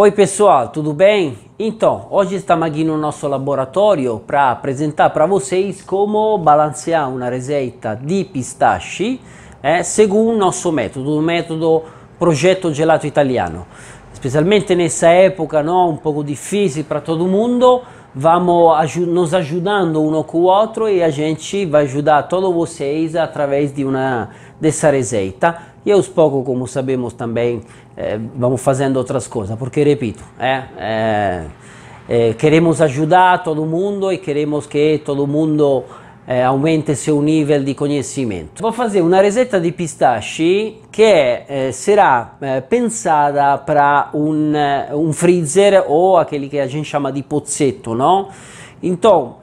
Oi pessoal, tudo bem? Então, hoje estamos aqui no nosso laboratório para apresentar para vocês como balancear uma receita de pistache eh, segundo o nosso método, o método Progetto Gelato Italiano. Especialmente nessa época, no, um pouco difícil para todo mundo, vamos nos ajudando um com o outro e a gente vai ajudar todos vocês através de uma dessa receita e aos poucos, como sabemos também, eh, vamos fazendo outras coisas, porque repito, é, é, é, queremos ajudar todo mundo e queremos que todo mundo eh, aumente seu nível de conhecimento. Vou fazer uma receita de pistache que eh, será eh, pensada para um freezer ou aquele que a gente chama de pozzetto, no? Então,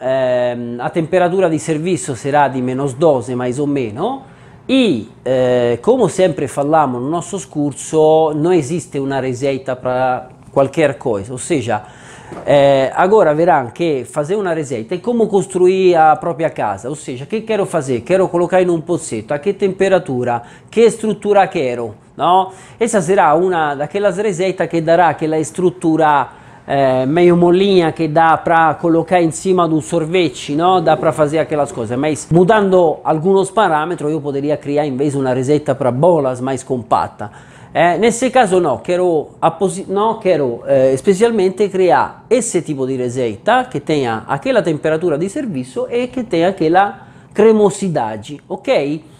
a temperatura di servizio sarà di meno 12, mais o meno, E eh, come sempre falamos no nosso curso, não existe uma receita para qualquer coisa, ou seja, eh, agora verão que fazer uma receita é como construir a própria casa, ou seja, que quero fazer? Quero colocar em um pozzetto, a que temperatura, que estrutura quero, no? Essa será uma daquelas receitas que dará aquela estrutura eh, meglio mollinha che dá para colocar em cima de um sorvete, no? dá para fazer aquelas coisas. Mas mudando alguns parâmetros, eu poderia criar em vez uma receita para bolas mais compacta. Eh, nesse caso no, quero, no, quero eh, especialmente criar esse tipo de receita que tenha aquela temperatura de serviço e que tenha aquela cremosidade, ok?